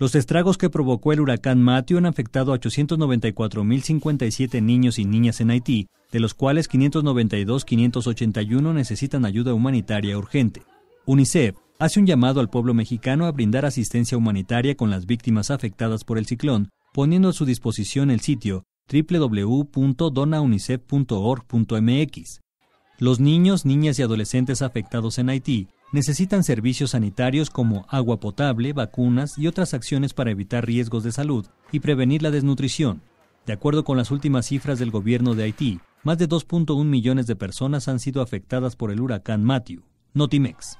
Los estragos que provocó el huracán Matthew han afectado a 894.057 niños y niñas en Haití, de los cuales 592.581 necesitan ayuda humanitaria urgente. UNICEF hace un llamado al pueblo mexicano a brindar asistencia humanitaria con las víctimas afectadas por el ciclón, poniendo a su disposición el sitio www.donaunicef.org.mx. Los niños, niñas y adolescentes afectados en Haití necesitan servicios sanitarios como agua potable, vacunas y otras acciones para evitar riesgos de salud y prevenir la desnutrición. De acuerdo con las últimas cifras del gobierno de Haití, más de 2.1 millones de personas han sido afectadas por el huracán Matthew. Notimex.